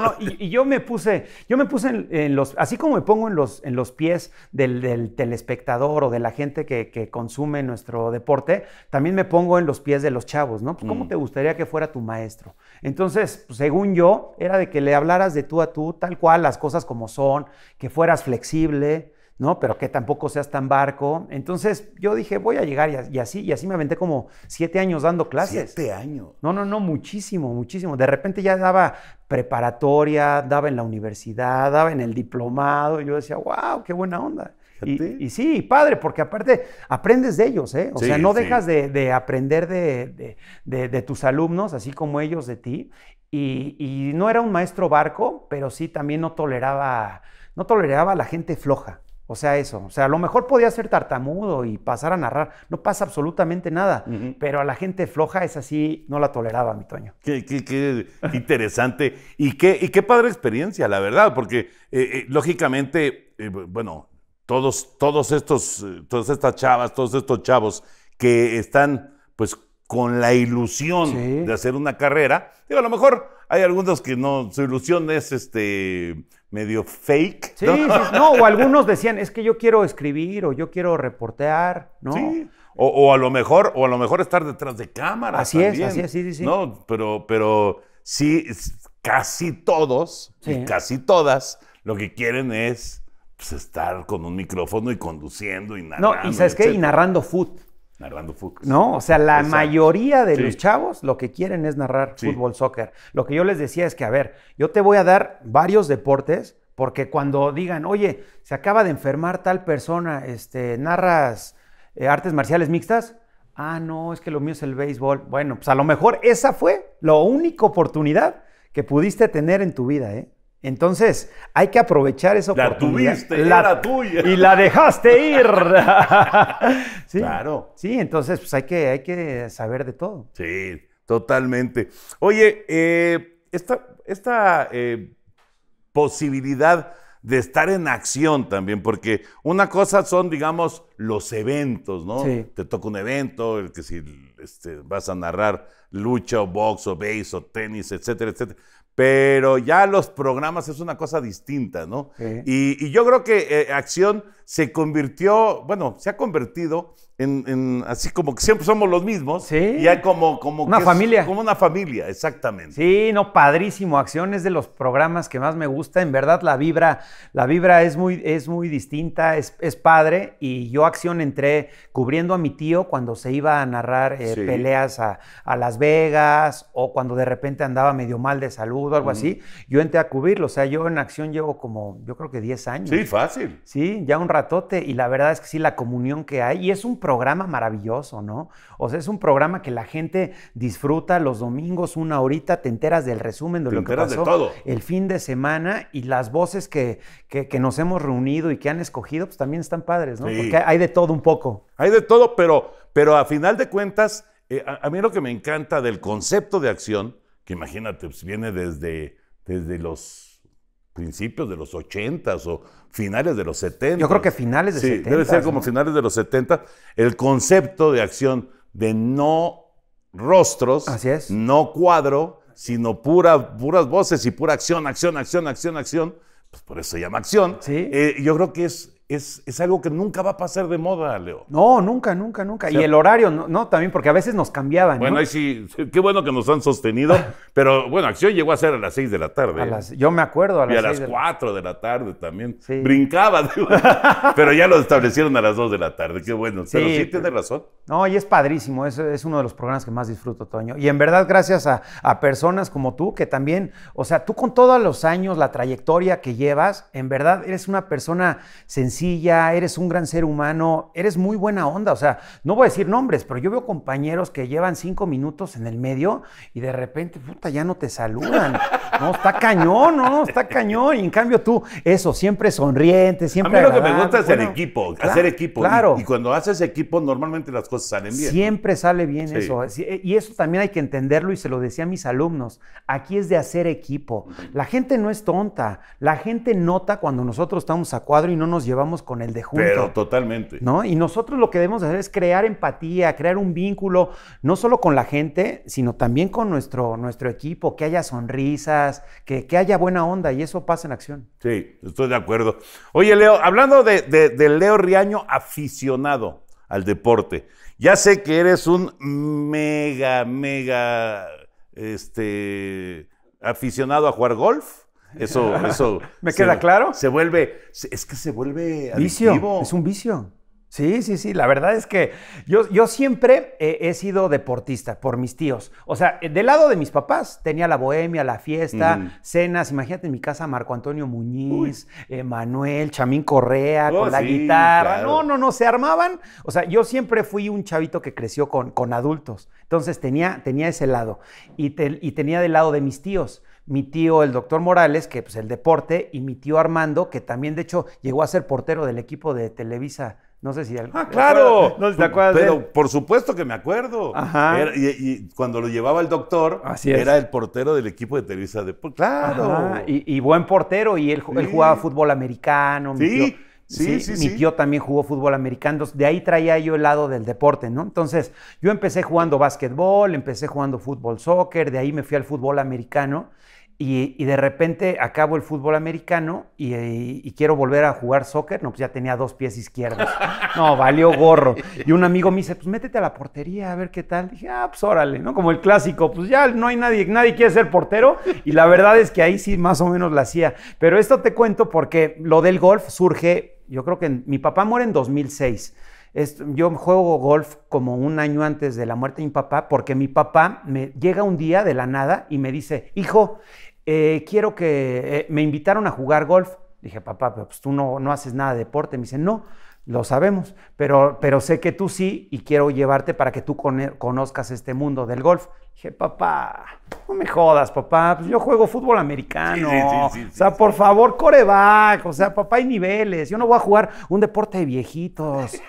no, y, yo me puse, yo me puse en, los, así como me pongo en los, en los pies del, telespectador o de la gente que, consume nuestro deporte, también me pongo en los pies de los chavos, ¿no? Pues, ¿Cómo mm. te gustaría que fuera tu maestro? Entonces, pues, según yo, era de que le hablaras de tú a tú, tal cual, las cosas como son, que fueras flexible, ¿no? Pero que tampoco seas tan barco. Entonces yo dije, voy a llegar y, así, y así me aventé como siete años dando clases. Siete años. No, no, no, muchísimo, muchísimo. De repente ya daba preparatoria, daba en la universidad, daba en el diplomado. Y yo decía, wow, qué buena onda. Y, sí, padre, porque aparte aprendes de ellos, ¿eh? O sea, no dejas de, aprender de, tus alumnos, así como ellos de ti. Y, no era un maestro barco, pero sí también no toleraba, no toleraba a la gente floja. O sea, eso. O sea, a lo mejor podía ser tartamudo y pasar a narrar. No pasa absolutamente nada. Pero a la gente floja es así, no la toleraba, mi Toño. Qué, interesante. y, qué, y qué padre experiencia, la verdad, porque eh, eh, lógicamente, eh, bueno, todos, todos estos, todas estas chavas, todos estos chavos que están, pues, con la ilusión de hacer una carrera. Digo, a lo mejor hay algunos que no, su ilusión es este medio fake. Sí, o algunos decían, es que yo quiero escribir o yo quiero reportear, ¿no? Sí. O, a lo mejor, o a lo mejor estar detrás de cámara. Así es, así es, sí, sí, No, pero, pero sí, casi todos y casi todas lo que quieren es pues, estar con un micrófono y conduciendo y narrando. No, y sabes qué, y narrando food. Narrando fútbol. No, o sea, la mayoría de los chavos lo que quieren es narrar fútbol, soccer. Lo que yo les decía es que, a ver, yo te voy a dar varios deportes, porque cuando digan, oye, se acaba de enfermar tal persona, este, narras eh, artes marciales mixtas, ah, no, es que lo mío es el béisbol. Bueno, pues a lo mejor esa fue la única oportunidad que pudiste tener en tu vida, ¿eh? Entonces, hay que aprovechar eso la tuviste, tuya. Y la dejaste ir. ¿Sí? Claro. Sí, entonces, pues hay que, hay que saber de todo. Sí, totalmente. Oye, eh, esta, eh, posibilidad de estar en acción también, porque una cosa son, digamos, los eventos, ¿no? Te toca un evento, el que si este, vas a narrar lucha o box o base o tenis, etcétera, etcétera pero ya los programas es una cosa distinta, ¿no? Y, yo creo que eh, Acción se convirtió, bueno, se ha convertido así como que siempre somos los mismos. Y hay como, como una familia. como una familia, exactamente. Sí, no, padrísimo. Acción es de los programas que más me gusta. En verdad, la vibra, la vibra es muy, es muy distinta, es, padre. Y yo acción entré cubriendo a mi tío cuando se iba a narrar eh, peleas a, Las Vegas o cuando de repente andaba medio mal de salud o algo así. Yo entré a cubrirlo. O sea, yo en acción llevo como, yo creo que 10 años. Sí, fácil. Sí, ya un ratote. Y la verdad es que sí, la comunión que hay. Y es un programa programa maravilloso, ¿no? O sea, es un programa que la gente disfruta los domingos, una horita, te enteras del resumen de lo que pasó de todo. el fin de semana y las voces que, nos hemos reunido y que han escogido, pues también están padres, ¿no? Porque hay de todo un poco. Hay de todo, pero, pero a final de cuentas, eh, a, mí lo que me encanta del concepto de acción, que imagínate, pues viene desde, desde los principios de los ochentas o finales de los 70. Yo creo que finales de sí, Debe ser como finales de los 70. El concepto de acción de no rostros, no cuadro, sino puras voces y pura acción, acción, acción, acción, acción. Pues por eso se llama acción. ¿Sí? Eh, yo creo que es es, algo que nunca va a pasar de moda, Leo. No, nunca, nunca, nunca. y el horario, no, también, porque a veces nos cambiaban. Bueno, ahí sí, qué bueno que nos han sostenido, pero bueno, Acción llegó a ser a las 6 de la tarde. yo me acuerdo, a las Y a las 4 de, la... tarde también. Brincaba, pero ya lo establecieron a las 2 de la tarde, qué bueno. Pero sí, tiene tienes razón. No, y es padrísimo, es, es uno de los programas que más disfruto, Toño. Y en verdad, gracias a, a personas como tú, que también, o sea, tú con todos los años, la trayectoria que llevas, en verdad eres una persona sencilla ya, eres un gran ser humano, eres muy buena onda. O sea, no voy a decir nombres, pero yo veo compañeros que llevan cinco minutos en el medio y de repente, puta, ya no te saludan. No, está cañón, no, está cañón. Y en cambio tú, eso, siempre sonriente, siempre. A mí lo que me gusta es el equipo, hacer equipo. Claro. Y, cuando haces equipo, normalmente las cosas salen bien. Siempre sale bien eso. Eh, y eso también hay que entenderlo y se lo decía a mis alumnos. Aquí es de hacer equipo. La gente no es tonta. La gente nota cuando nosotros estamos a cuadro y no nos llevamos vamos con el de junto. Pero totalmente. ¿No? Y nosotros lo que debemos hacer es crear empatía, crear un vínculo, no solo con la gente, sino también con nuestro, nuestro equipo, que haya sonrisas, que, que haya buena onda y eso pasa en acción. Sí, estoy de acuerdo. Oye, Leo, hablando de, de, de Leo Riaño aficionado al deporte, ya sé que eres un mega, mega, este, aficionado a jugar golf. Eso, eso. ¿Me queda claro? Se vuelve, es que se vuelve adictivo. es un vicio. Sí, sí, sí. La verdad es que yo, siempre he sido deportista por mis tíos. O sea, eh, del lado de mis papás tenía la bohemia, la fiesta, cenas. Imagínate en mi casa Marco Antonio Muñiz, Emmanuel eh, Manuel, Chamín Correa, oh, con la guitarra. No, no, no, se armaban. O sea, yo siempre fui un chavito que creció con, adultos. Entonces tenía, ese lado. y tenía del lado de mis tíos mi tío el doctor Morales, que pues el deporte, y mi tío Armando, que también de hecho llegó a ser portero del equipo de Televisa. No sé si... ah, claro. No sé te acuerdas. Pero por supuesto que me acuerdo. Ajá. y, cuando lo llevaba el doctor, era el portero del equipo de Televisa Deportes. Claro. Y, buen portero, y él, jugaba fútbol americano. Sí. Mi tío, Sí, sí, mi tío también jugó fútbol americano, de ahí traía yo el lado del deporte, ¿no? Entonces, yo empecé jugando básquetbol, empecé jugando fútbol, soccer, de ahí me fui al fútbol americano y, de repente acabo el fútbol americano y, quiero volver a jugar soccer. No, pues ya tenía dos pies izquierdos. No, valió gorro. Y un amigo me dice, pues métete a la portería a ver qué tal. Dije, ah, pues órale, ¿no? Como el clásico, pues ya no hay nadie, nadie quiere ser portero. Y la verdad es que ahí sí más o menos la hacía. Pero esto te cuento porque lo del golf surge, yo creo que mi papá muere en 2006. yo juego golf como un año antes de la muerte de mi papá, porque mi papá me llega un día de la nada y me dice, hijo, eh, quiero que eh, me invitaron a jugar golf. Dije, papá, pues tú no, no haces nada de deporte. Me dice, no, lo sabemos, pero, pero sé que tú sí y quiero llevarte para que tú conozcas este mundo del golf. Dije, papá, no me jodas, papá, pues yo juego fútbol americano. o sea, por favor, coreback. O sea, papá, hay niveles. Yo no voy a jugar un deporte de viejitos.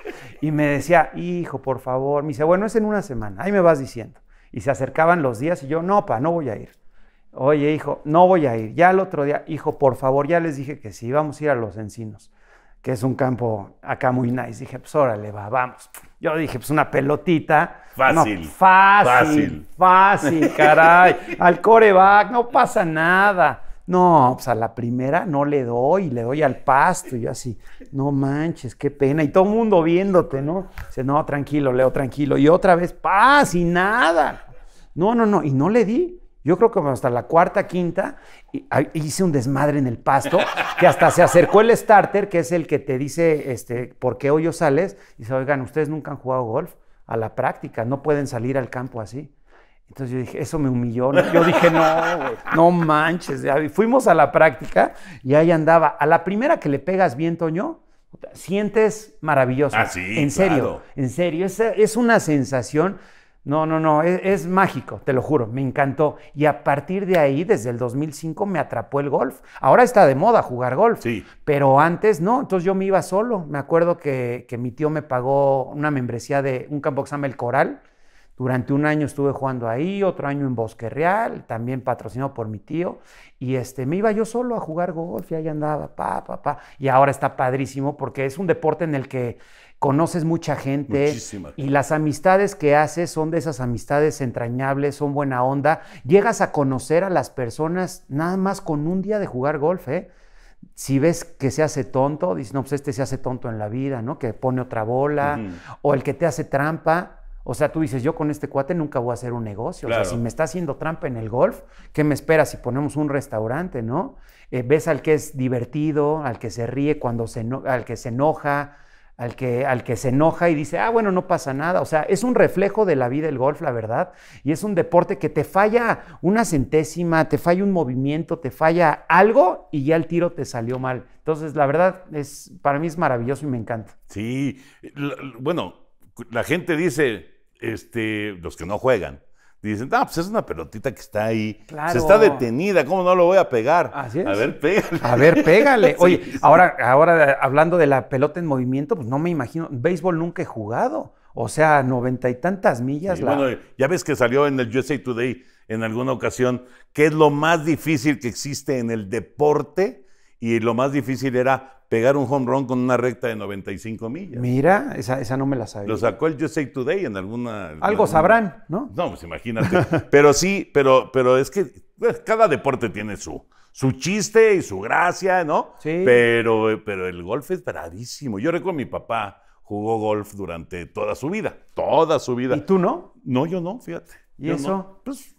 Y me decía, hijo, por favor. Me dice, bueno, es en una semana. Ahí me vas diciendo. Y se acercaban los días y yo, no, papá, no voy a ir. Oye, hijo, no voy a ir. Ya el otro día, hijo, por favor, ya les dije que sí, vamos a ir a los encinos, que es un campo acá muy nice. Dije, pues órale, va, vamos. Yo dije, pues una pelotita. Fácil. fácil. Fácil. caray. al coreback, no pasa nada. No, pues a la primera no le doy, le doy al pasto. Y yo así, no manches, qué pena. Y todo el mundo viéndote, ¿no? Dice, no, tranquilo, Leo, tranquilo. Y otra vez, paz y nada. No, no, no. Y no le di. Yo creo que hasta la cuarta, quinta, hice un desmadre en el pasto, que hasta se acercó el starter, que es el que te dice este, por qué hoyo sales, y dice, oigan, ustedes nunca han jugado golf a la práctica, no pueden salir al campo así. Entonces yo dije, eso me humilló. Yo dije, no, no manches. Fuimos a la práctica y ahí andaba. A la primera que le pegas bien, Toño, sientes maravilloso. Ah, sí, en serio, en serio. Es, es una sensación no, no, no, es, mágico, te lo juro, me encantó. Y a partir de ahí, desde el 2005, me atrapó el golf. Ahora está de moda jugar golf, sí. pero antes no, entonces yo me iba solo. Me acuerdo que, mi tío me pagó una membresía de un campo El Coral. Durante un año estuve jugando ahí, otro año en Bosque Real, también patrocinado por mi tío. Y este, me iba yo solo a jugar golf y ahí andaba, pa, pa, pa. Y ahora está padrísimo porque es un deporte en el que conoces mucha gente y las amistades que haces son de esas amistades entrañables, son buena onda. Llegas a conocer a las personas nada más con un día de jugar golf, ¿eh? Si ves que se hace tonto, dices, no, pues este se hace tonto en la vida, ¿no? Que pone otra bola, o el que te hace trampa. O sea, tú dices, yo con este cuate nunca voy a hacer un negocio. O sea, si me está haciendo trampa en el golf, ¿qué me espera si ponemos un restaurante, no? Eh, ves al que es divertido, al que se ríe cuando se, al que se enoja, al que, al que se enoja y dice, ah, bueno, no pasa nada. O sea, es un reflejo de la vida el golf, la verdad. Y es un deporte que te falla una centésima, te falla un movimiento, te falla algo y ya el tiro te salió mal. Entonces, la verdad, es, para mí es maravilloso y me encanta. Sí, bueno, la gente dice, este, los que no juegan, dicen, ah, pues es una pelotita que está ahí. Se está detenida, ¿cómo no lo voy a pegar? Así es. A ver, pégale. A ver, pégale. Oye, ahora, ahora hablando de la pelota en movimiento, pues no me imagino, béisbol nunca he jugado. O sea, noventa y tantas millas. Bueno, ya ves que salió en el USA Today en alguna ocasión, que es lo más difícil que existe en el deporte y lo más difícil era pegar un home run con una recta de 95 millas. Mira, esa, esa no me la sabía. Lo sacó el USA Today en alguna... Algo sabrán, ¿no? No, pues imagínate. pero sí, pero, pero es que pues, cada deporte tiene su, su chiste y su gracia, ¿no? Sí. Pero, pero el golf es bravísimo. Yo recuerdo mi papá jugó golf durante toda su vida, toda su vida. ¿Y tú no? No, yo no, fíjate. ¿Y eso? Pues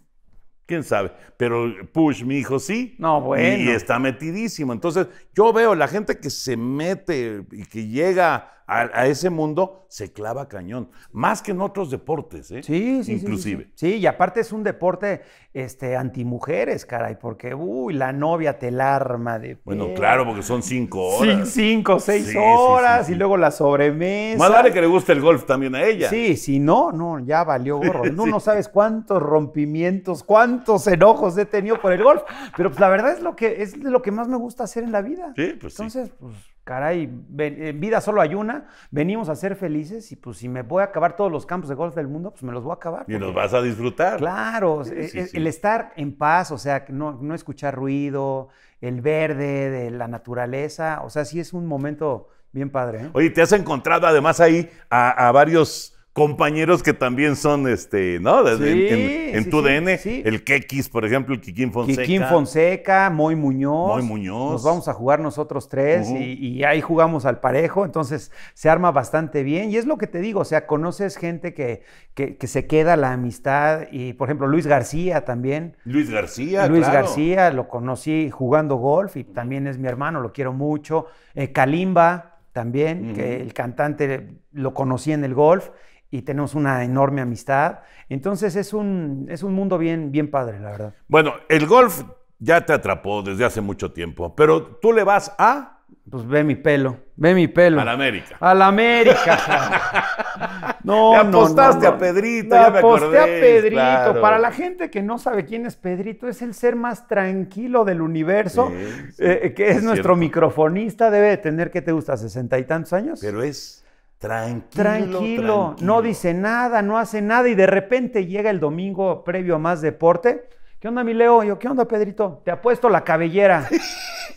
quién sabe. Pero Push, mi hijo, sí. No, bueno. Y está metidísimo. Entonces, yo veo la gente que se mete y que llega a, ese mundo se clava cañón, más que en otros deportes, ¿eh? Sí, sí, inclusive. Sí, sí. y aparte es un deporte este, antimujeres, caray, porque, uy, la novia te la arma de... Bueno, claro, porque son cinco horas. cinco, seis horas, y luego la sobremesa. Más vale que le guste el golf también a ella. Sí, si no, no, ya valió gorro. No, no sabes cuántos rompimientos, cuántos enojos he tenido por el golf, pero pues, la verdad es lo que, es lo que más me gusta hacer en la vida. Sí, pues Entonces, pues caray, en eh, vida solo hay una, venimos a ser felices y pues si me voy a acabar todos los campos de golf del mundo, pues me los voy a acabar. y nos vas a disfrutar. Claro, eh, eh, el, estar en paz, o sea, no, no escuchar ruido, el verde de la naturaleza, o sea, sí es un momento bien padre. Oye, te has encontrado además ahí a varios compañeros que también son, este, ¿no? en, tu DN, el Kekis, por ejemplo, el Kikín Fonseca. Kikín Fonseca, Moy Muñoz. Moy Muñoz. Nos vamos a jugar nosotros tres y, ahí jugamos al parejo, entonces se arma bastante bien. Y es lo que te digo, o sea, conoces gente que, se queda la amistad y, por ejemplo, Luis García también. Luis García, Luis García, lo conocí jugando golf y también es mi hermano, lo quiero mucho. Eh, Kalimba también, que el cantante lo conocí en el golf y tenemos una enorme amistad. Entonces es un, es un mundo bien, bien padre, la verdad. Bueno, el golf ya te atrapó desde hace mucho tiempo, pero tú le vas a... Pues ve mi pelo, ve mi pelo. A la América. A la América. no, Le apostaste a Pedrito. ya aposté me acordé, a Pedrito. Para la gente que no sabe quién es Pedrito, es el ser más tranquilo del universo, eh, que es, nuestro microfonista, debe de tener, ¿qué te gusta? ¿Sesenta y tantos años? Pero es Tranquilo, tranquilo, no dice nada, no hace nada y de repente llega el domingo previo a más deporte. ¿Qué onda, mi Leo? Yo, ¿qué onda, Pedrito? Te apuesto la cabellera.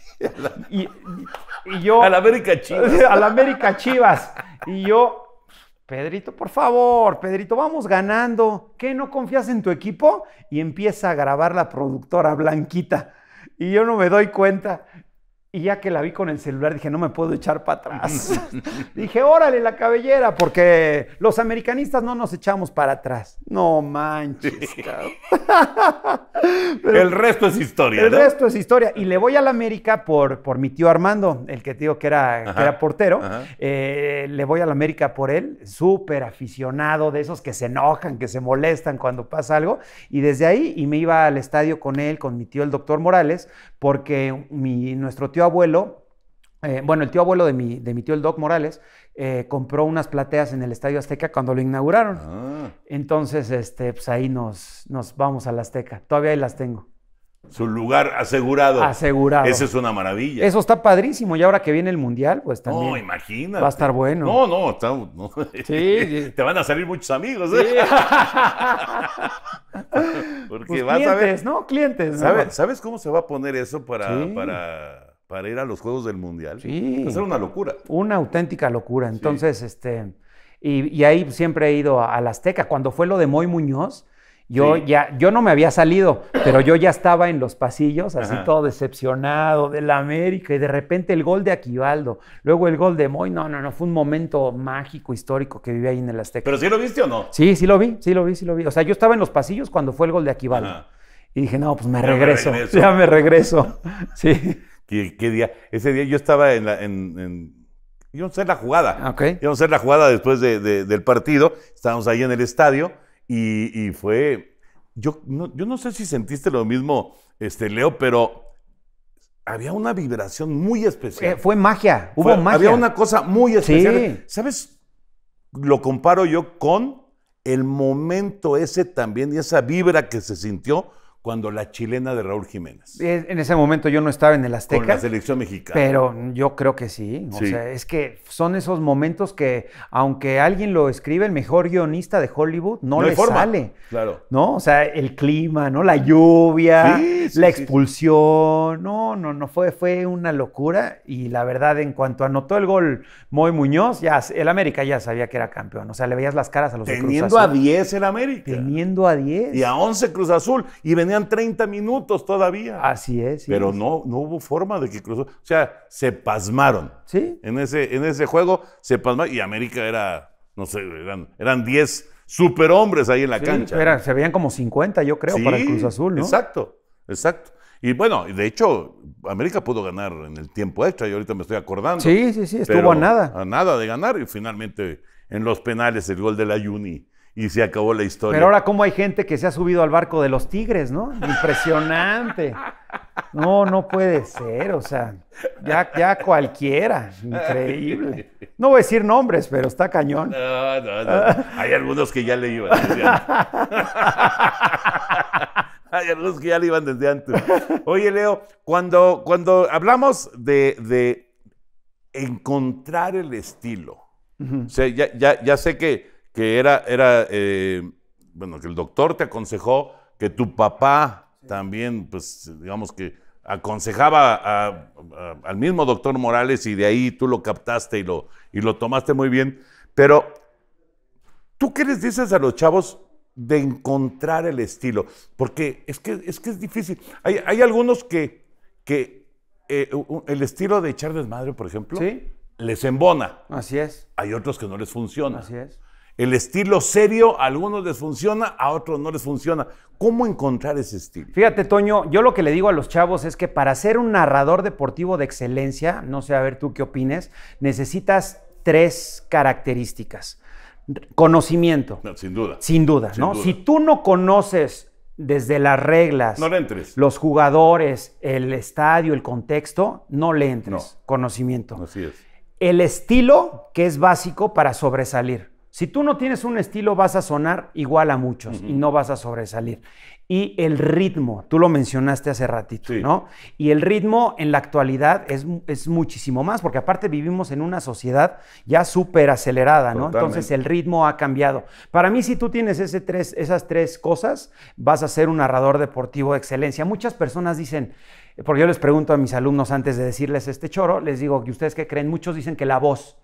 y, y, yo. Al América Chivas. Al América Chivas. Y yo, Pedrito, por favor, Pedrito, vamos ganando. ¿Qué? ¿No confías en tu equipo? Y empieza a grabar la productora Blanquita. Y yo no me doy cuenta. Y ya que la vi con el celular, dije, no me puedo echar para atrás. dije, órale la cabellera, porque los americanistas no nos echamos para atrás. No manches, cabrón. el resto es historia. El resto es historia. Y le voy a la América por, por mi tío Armando, el que te digo que era, era portero. Eh, le voy a la América por él, súper aficionado de esos que se enojan, que se molestan cuando pasa algo. Y desde ahí, y me iba al estadio con él, con mi tío el doctor Morales, porque mi, nuestro tío abuelo, eh, bueno, el tío abuelo de mi, de tío el Doc Morales, eh, compró unas plateas en el Estadio Azteca cuando lo inauguraron. Ah. Entonces, este, pues ahí nos, nos vamos al Azteca. Todavía ahí las tengo. Su lugar asegurado. Asegurado. Esa es una maravilla. Eso está padrísimo. Y ahora que viene el Mundial, pues también. No, imagínate. Va a estar bueno. No, no, está, Sí, Te van a salir muchos amigos. ¿eh? Porque pues vas clientes, a ver. ¿no? Clientes. ¿Sabes, ¿Sabes cómo se va a poner eso para para ir a los Juegos del Mundial. Sí. era una locura. Una auténtica locura. Entonces, este. Y, ahí siempre he ido a, la Azteca. Cuando fue lo de Moy Muñoz, yo ya, yo no me había salido, pero yo ya estaba en los pasillos, así todo decepcionado del América, y de repente el gol de Aquivaldo, luego el gol de Moy, no, no, no, fue un momento mágico, histórico que viví ahí en el Azteca. ¿Pero sí lo viste o no? Sí, sí lo vi, sí lo vi, sí lo vi. O sea, yo estaba en los pasillos cuando fue el gol de Aquivaldo. Y dije, no, pues me regreso, me regreso, ya me regreso. sí. ¿Qué, día? Ese día yo estaba en la... En, en, la jugada. Ah, yo Íbamos a la jugada después del partido. Estábamos ahí en el estadio y, fue... Yo no, yo no sé si sentiste lo mismo, este, Leo, pero había una vibración muy especial. Eh, fue magia, hubo magia. Había una cosa muy especial. ¿Sabes? Lo comparo yo con el momento ese también y esa vibra que se sintió cuando la chilena de Raúl Jiménez. En ese momento yo no estaba en el Azteca. Con la selección mexicana. Pero yo creo que sí. O sea, es que son esos momentos que, aunque alguien lo escribe, el mejor guionista de Hollywood no, no le Claro. ¿No? O sea, el clima, ¿no? La lluvia, la expulsión. No, no, no. Fue, fue una locura. Y la verdad, en cuanto anotó el gol Moy Muñoz, ya el América ya sabía que era campeón. O sea, le veías las caras a los Teniendo Cruz Azul. a 10 el América. Teniendo a 10. Y a 11 Cruz Azul. Y venía 30 minutos todavía. Así es. pero No, no hubo forma de que cruzó. O sea, se pasmaron. Sí. En ese, en ese juego se pasmaron. Y América era, no sé, eran, eran 10 superhombres ahí en la cancha. se veían como 50, yo creo, para el Cruz Azul, ¿no? Exacto, exacto. Y bueno, de hecho, América pudo ganar en el tiempo extra, yo ahorita me estoy acordando. Sí, sí, sí, estuvo a nada. A nada de ganar, y finalmente en los penales el gol de la Juni y se acabó la historia. Pero ahora, ¿cómo hay gente que se ha subido al barco de los tigres, no? Impresionante. No, no puede ser, o sea, ya, ya cualquiera, increíble. No voy a decir nombres, pero está cañón. No, no, no. Hay algunos que ya le iban desde antes. Hay algunos que ya le iban desde antes. Oye, Leo, cuando, cuando hablamos de, encontrar el estilo, o sea, ya, ya sé que que era, era eh, bueno, que el doctor te aconsejó, que tu papá también, pues digamos que aconsejaba al mismo doctor Morales y de ahí tú lo captaste y lo, y lo tomaste muy bien. Pero, ¿tú qué les dices a los chavos de encontrar el estilo? Porque es que es, que es difícil. Hay, algunos que, que eh, el estilo de echar desmadre, por ejemplo, les embona. Así es. Hay otros que no les funciona. Así es. El estilo serio a algunos les funciona, a otros no les funciona. ¿Cómo encontrar ese estilo? Fíjate, Toño, yo lo que le digo a los chavos es que para ser un narrador deportivo de excelencia, no sé a ver tú qué opines, necesitas tres características. Conocimiento. sin duda. Sin duda, ¿no? Si tú no conoces desde las reglas, los jugadores, el estadio, el contexto, no le entres. Conocimiento. Así es. El estilo, que es básico para sobresalir. Si tú no tienes un estilo, vas a sonar igual a muchos y no vas a sobresalir. Y el ritmo, tú lo mencionaste hace ratito, ¿no? Y el ritmo en la actualidad es, muchísimo más, porque aparte vivimos en una sociedad ya súper acelerada, ¿no? Entonces el ritmo ha cambiado. Para mí, si tú tienes tres, esas tres cosas, vas a ser un narrador deportivo de excelencia. Muchas personas dicen, porque yo les pregunto a mis alumnos antes de decirles este choro, les digo que ustedes qué creen, muchos dicen que la voz.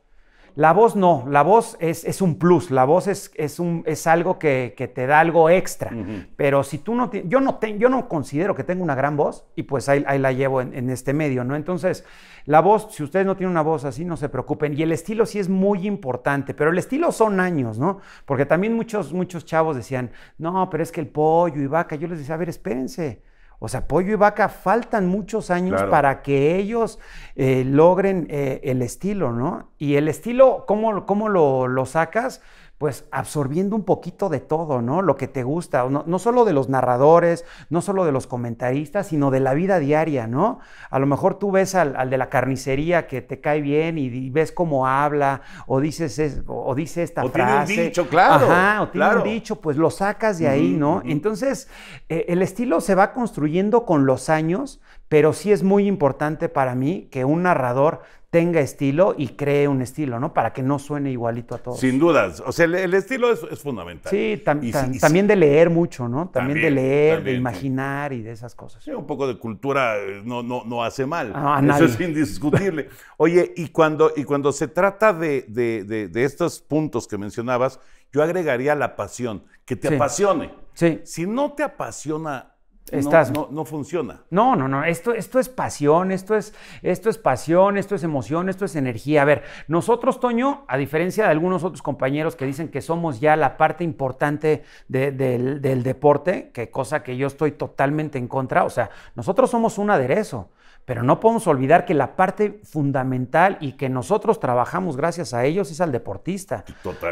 La voz no, la voz es, un plus, la voz es, es, un, es algo que, te da algo extra. Pero si tú no, yo no, yo no considero que tenga una gran voz y pues ahí, la llevo en, en, este medio, ¿no? Entonces, la voz, si ustedes no tienen una voz así, no se preocupen. Y el estilo sí es muy importante, pero el estilo son años, ¿no? Porque también muchos, muchos chavos decían, no, pero es que el pollo y vaca, yo les decía, a ver, espérense. O sea, Pollo y Vaca faltan muchos años para que ellos eh, logren eh, el estilo, ¿no? Y el estilo, ¿cómo, lo, lo sacas? pues absorbiendo un poquito de todo, ¿no? Lo que te gusta, no, solo de los narradores, no solo de los comentaristas, sino de la vida diaria, ¿no? A lo mejor tú ves al, de la carnicería que te cae bien y, ves cómo habla, o dices o dice esta o frase. Tiene un dicho, claro. o tiene un dicho, pues lo sacas de ahí, ¿no? Entonces, eh, el estilo se va construyendo con los años, pero sí es muy importante para mí que un narrador tenga estilo y cree un estilo, ¿no? Para que no suene igualito a todos. Sin dudas. O sea, el, estilo es, fundamental. Sí, también de leer mucho, ¿no? También, de leer, de imaginar y de esas cosas. Sí, un poco de cultura eh, no, no, no hace mal. Ah, Eso es indiscutible. Oye, y cuando, y cuando se trata de, de, estos puntos que mencionabas, yo agregaría la pasión, que te apasione. Sí. Si no te apasiona no, no, funciona. No, no, no. Esto, esto es pasión, esto es, esto es pasión, esto es emoción, esto es energía. A ver, nosotros, Toño, a diferencia de algunos otros compañeros que dicen que somos ya la parte importante del, del deporte, que cosa que yo estoy totalmente en contra, o sea, nosotros somos un aderezo. Pero no podemos olvidar que la parte fundamental y que nosotros trabajamos gracias a ellos es al deportista,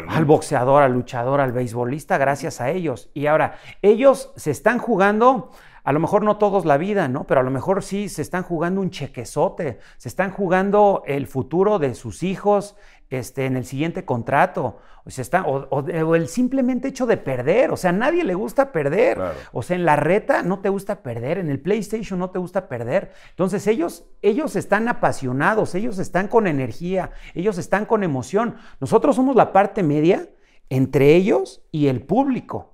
al boxeador, al luchador, al beisbolista, gracias a ellos. Y ahora, ellos se están jugando a lo mejor no todos la vida, ¿no? Pero a lo mejor sí se están jugando un chequezote, se están jugando el futuro de sus hijos este, en el siguiente contrato, o, se está, o, el simplemente hecho de perder, o sea, a nadie le gusta perder, o sea, en la reta no te gusta perder, en el PlayStation no te gusta perder. Entonces ellos, ellos están apasionados, ellos están con energía, ellos están con emoción. Nosotros somos la parte media entre ellos y el público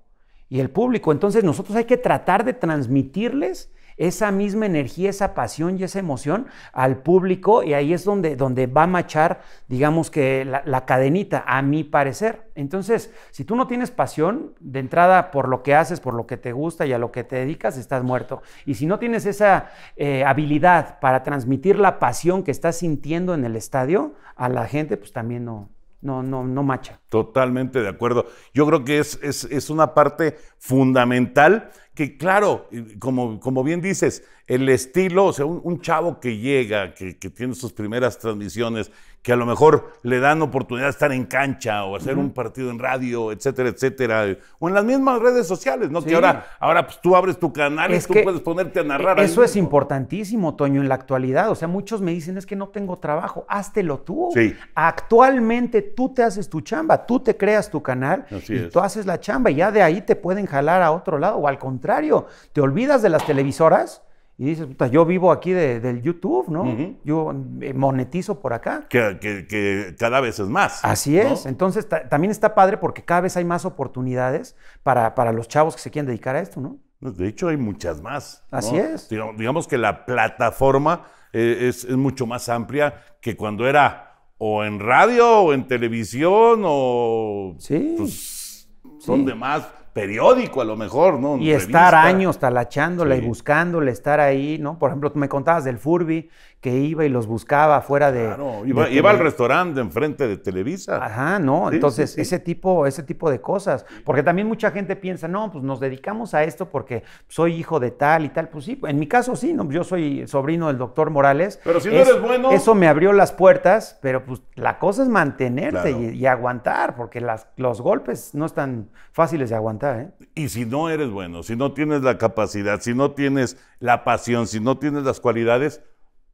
y el público. Entonces nosotros hay que tratar de transmitirles esa misma energía, esa pasión y esa emoción al público y ahí es donde, donde va a machar, digamos que la, cadenita, a mi parecer. Entonces, si tú no tienes pasión de entrada por lo que haces, por lo que te gusta y a lo que te dedicas, estás muerto. Y si no tienes esa eh, habilidad para transmitir la pasión que estás sintiendo en el estadio a la gente, pues también no, no, no, no macha. Totalmente de acuerdo. Yo creo que es, es, una parte fundamental que, claro, como, como bien dices, el estilo, o sea, un, chavo que llega, que, que, tiene sus primeras transmisiones que a lo mejor le dan oportunidad de estar en cancha o hacer un partido en radio, etcétera, etcétera. O en las mismas redes sociales, ¿no? Que ahora, ahora pues, tú abres tu canal y tú puedes ponerte a e narrar. Eso es importantísimo, Toño, en la actualidad. O sea, muchos me dicen, es que no tengo trabajo, háztelo tú. Sí. Actualmente tú te haces tu chamba, tú te creas tu canal y tú haces la chamba y ya de ahí te pueden jalar a otro lado. O al contrario, te olvidas de las televisoras y dices, puta, yo vivo aquí del YouTube, ¿no? Yo eh, monetizo por acá. Que, cada vez es más. Así es. Entonces, también está padre porque cada vez hay más oportunidades para, para, los chavos que se quieren dedicar a esto, ¿no? De hecho, hay muchas más. Así es. Digamos, que la plataforma eh, es, mucho más amplia que cuando era o en radio o en televisión o... Sí. Pues, son de más periódico a lo mejor, ¿no? Y estar años talachándola y buscándole, estar ahí, ¿no? Por ejemplo, tú me contabas del Furby, que iba y los buscaba fuera de. Claro, iba, al restaurante enfrente de Televisa. Ajá, no. Entonces, ese tipo, ese tipo de cosas. Porque también mucha gente piensa, no, pues nos dedicamos a esto porque soy hijo de tal y tal. Pues sí, en mi caso sí, yo soy sobrino del doctor Morales. Pero si no eres bueno. Eso me abrió las puertas, pero pues la cosa es mantenerte y, aguantar, porque las, los golpes no están fáciles de aguantar. ¿eh? Y si no eres bueno, si no tienes la capacidad, si no tienes la pasión, si no tienes las cualidades,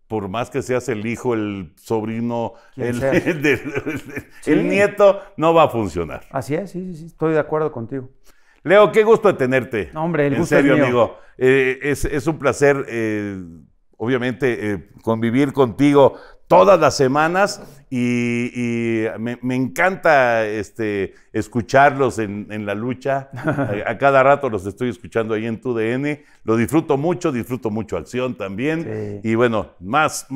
por más que seas el hijo, el sobrino, el, nieto, no va a funcionar. Así es, sí, sí, estoy de acuerdo contigo. Leo, qué gusto de tenerte. hombre, el gusto serio, es mío. amigo. Eh, es, un placer, eh, obviamente, eh, convivir contigo todas las semanas y, me, encanta este, escucharlos en, la lucha. A, cada rato los estoy escuchando ahí en TUDN DN. Lo disfruto mucho, disfruto mucho acción también. Y bueno, más,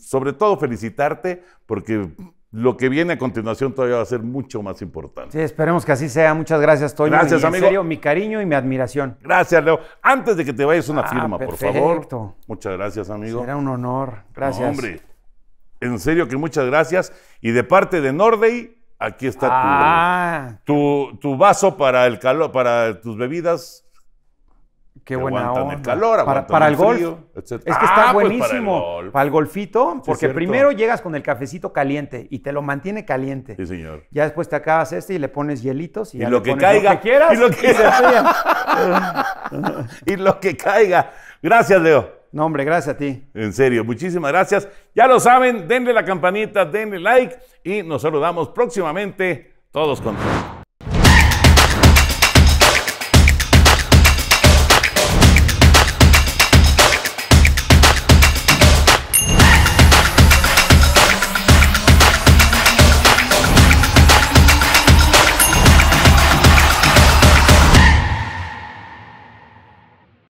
sobre todo felicitarte porque lo que viene a continuación todavía va a ser mucho más importante. Sí, esperemos que así sea. Muchas gracias, Toño. Gracias, amigo. mi cariño y mi admiración. Gracias, Leo. Antes de que te vayas, una ah, firma, por favor. Muchas gracias, amigo. Será un honor. Gracias. hombre. En serio que muchas gracias. Y de parte de Nordey, aquí está ah. tu, vaso para el calor, para tus bebidas. Qué buena onda. para, el, golf. es que está ah, pues, buenísimo. para, el golfito, porque primero llegas con el cafecito caliente y te lo mantiene caliente. Sí, señor. Ya después te acabas este y le pones hielitos y, lo que caiga. quieras. y lo que caiga. Gracias, Leo. No, hombre, gracias a ti. En serio, muchísimas gracias. Ya lo saben, denle la campanita, denle like y nos saludamos próximamente todos contigo.